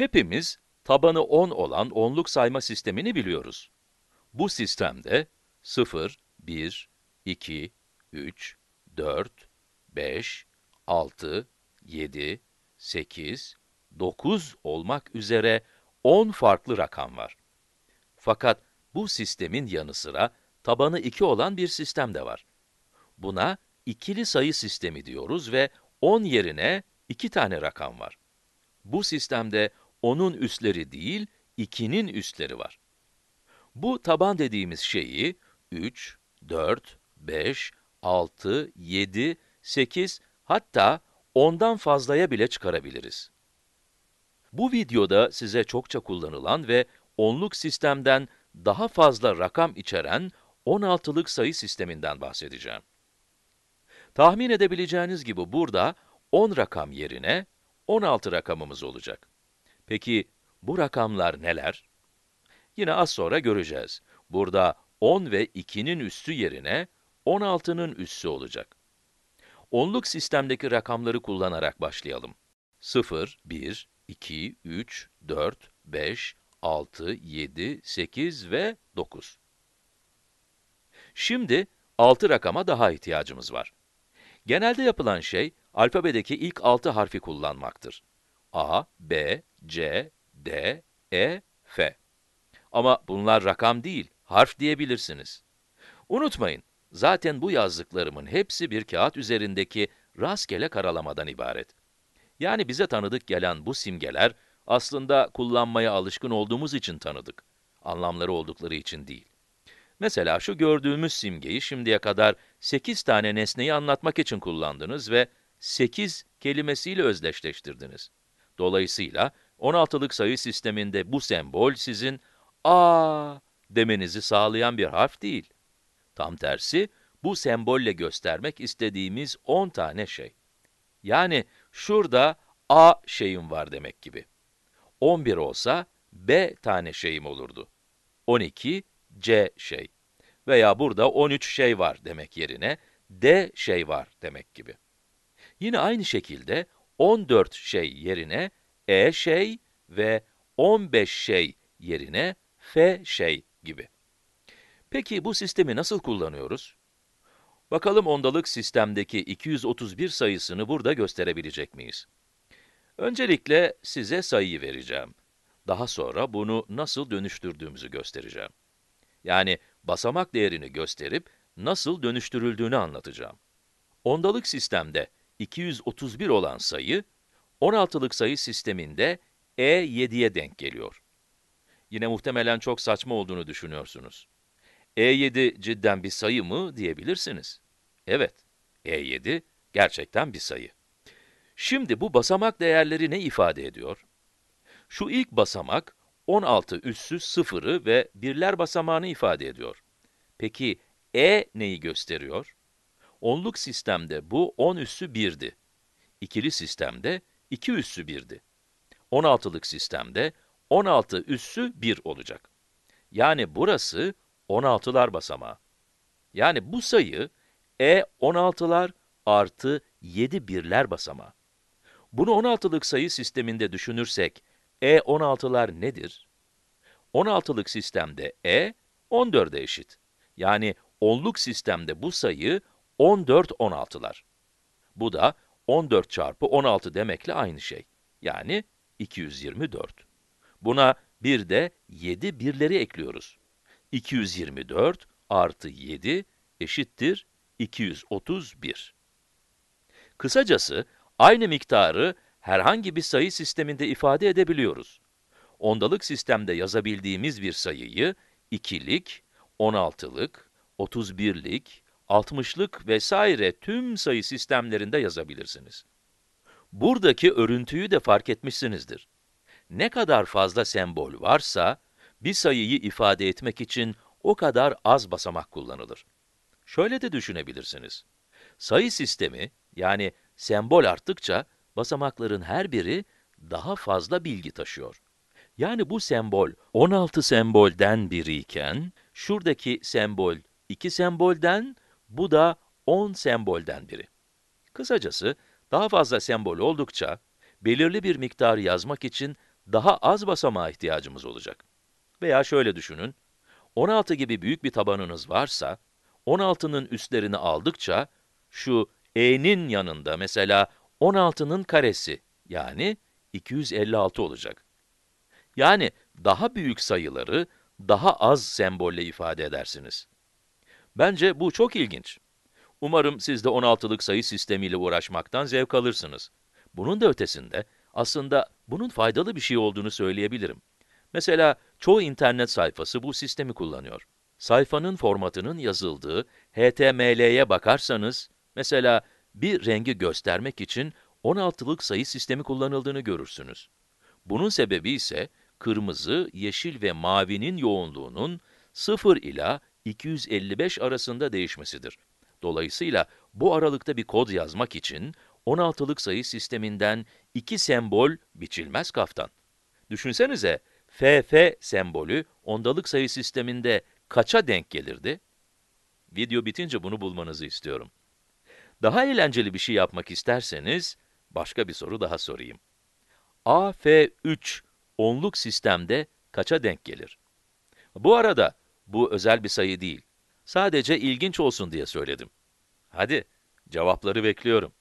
Hepimiz tabanı 10 olan onluk sayma sistemini biliyoruz. Bu sistemde 0, 1, 2, 3, 4, 5, 6, 7, 8, 9 olmak üzere 10 farklı rakam var. Fakat bu sistemin yanı sıra tabanı 2 olan bir sistem de var. Buna ikili sayı sistemi diyoruz ve 10 yerine 2 tane rakam var. Bu sistemde onun üsleri değil, 2'nin üsleri var. Bu taban dediğimiz şeyi 3, 4, 5, 6, 7, 8 hatta 10'dan fazlaya bile çıkarabiliriz. Bu videoda size çokça kullanılan ve onluk sistemden daha fazla rakam içeren 16'lık sayı sisteminden bahsedeceğim. Tahmin edebileceğiniz gibi burada 10 rakam yerine 16 rakamımız olacak. Peki bu rakamlar neler? Yine az sonra göreceğiz. Burada 10 ve 2'nin üssü yerine 16'nın üssü olacak. Onluk sistemdeki rakamları kullanarak başlayalım. 0, 1, 2, 3, 4, 5, 6, 7, 8 ve 9. Şimdi 6 rakama daha ihtiyacımız var. Genelde yapılan şey, alfabedeki ilk 6 harfi kullanmaktır. A, B, C, D, E, F. Ama bunlar rakam değil, harf diyebilirsiniz. Unutmayın, zaten bu yazdıklarımın hepsi bir kağıt üzerindeki rastgele karalamadan ibaret. Yani bize tanıdık gelen bu simgeler, aslında kullanmaya alışkın olduğumuz için tanıdık. Anlamları oldukları için değil. Mesela şu gördüğümüz simgeyi şimdiye kadar 8 tane nesneyi anlatmak için kullandınız ve 8 kelimesiyle özdeşleştirdiniz. Dolayısıyla 16'lık sayı sisteminde bu sembol sizin a demenizi sağlayan bir harf değil. Tam tersi, bu sembolle göstermek istediğimiz 10 tane şey. Yani şurada a şeyim var demek gibi. 11 olsa b tane şeyim olurdu. 12 c şey veya burada 13 şey var demek yerine d şey var demek gibi. Yine aynı şekilde 14 şey yerine e şey ve 15 şey yerine f şey gibi. Peki bu sistemi nasıl kullanıyoruz? Bakalım ondalık sistemdeki 231 sayısını burada gösterebilecek miyiz? Öncelikle size sayıyı vereceğim. Daha sonra bunu nasıl dönüştürdüğümüzü göstereceğim. Yani basamak değerini gösterip nasıl dönüştürüldüğünü anlatacağım. Ondalık sistemde 231 olan sayı, 16'lık sayı sisteminde E7'ye denk geliyor. Yine muhtemelen çok saçma olduğunu düşünüyorsunuz. E7 cidden bir sayı mı diyebilirsiniz. Evet, E7 gerçekten bir sayı. Şimdi bu basamak değerleri ne ifade ediyor? Şu ilk basamak 16 üssü sıfırı ve birler basamağını ifade ediyor. Peki E neyi gösteriyor? Onluk sistemde bu 10 üssü 1'di. İkili sistemde 2 üssü 1'di. 16'lık sistemde 16 üssü 1 olacak. Yani burası 16'lar basamağı. Yani bu sayı E 16'lar artı 7 birler basamağı. Bunu 16'lık sayı sisteminde düşünürsek E 16'lar nedir? 16'lık sistemde E 14'e eşit. Yani onluk sistemde bu sayı 14 16'lar. Bu da 14 çarpı 16 demekle aynı şey. Yani 224. Buna bir de 7 birleri ekliyoruz. 224 artı 7 eşittir 231. Kısacası aynı miktarı herhangi bir sayı sisteminde ifade edebiliyoruz. Ondalık sistemde yazabildiğimiz bir sayıyı ikilik, 16'lık, 31'lik, 60'lık vesaire tüm sayı sistemlerinde yazabilirsiniz. Buradaki örüntüyü de fark etmişsinizdir. Ne kadar fazla sembol varsa, bir sayıyı ifade etmek için o kadar az basamak kullanılır. Şöyle de düşünebilirsiniz. Sayı sistemi, yani sembol arttıkça, basamakların her biri daha fazla bilgi taşıyor. Yani bu sembol 16 sembolden biriyken, şuradaki sembol 2 sembolden bu da 10 sembolden biri. Kısacası, daha fazla sembol oldukça, belirli bir miktarı yazmak için daha az basamağa ihtiyacımız olacak. Veya şöyle düşünün, 16 gibi büyük bir tabanınız varsa, 16'nın üstlerini aldıkça, şu e'nin yanında mesela 16'nın karesi, yani 256 olacak. Yani daha büyük sayıları daha az sembolle ifade edersiniz. Bence bu çok ilginç. Umarım siz de 16'lık sayı sistemiyle uğraşmaktan zevk alırsınız. Bunun da ötesinde aslında bunun faydalı bir şey olduğunu söyleyebilirim. Mesela çoğu internet sayfası bu sistemi kullanıyor. Sayfanın formatının yazıldığı HTML'ye bakarsanız, mesela bir rengi göstermek için 16'lık sayı sistemi kullanıldığını görürsünüz. Bunun sebebi ise kırmızı, yeşil ve mavinin yoğunluğunun 0 ile 255 arasında değişmesidir. Dolayısıyla bu aralıkta bir kod yazmak için 16'lık sayı sisteminden iki sembol biçilmez kaftan. Düşünsenize, FF sembolü ondalık sayı sisteminde kaça denk gelirdi? Video bitince bunu bulmanızı istiyorum. Daha eğlenceli bir şey yapmak isterseniz, başka bir soru daha sorayım. AF3 onluk sistemde kaça denk gelir? Bu arada bu özel bir sayı değil. Sadece ilginç olsun diye söyledim. Hadi, cevapları bekliyorum.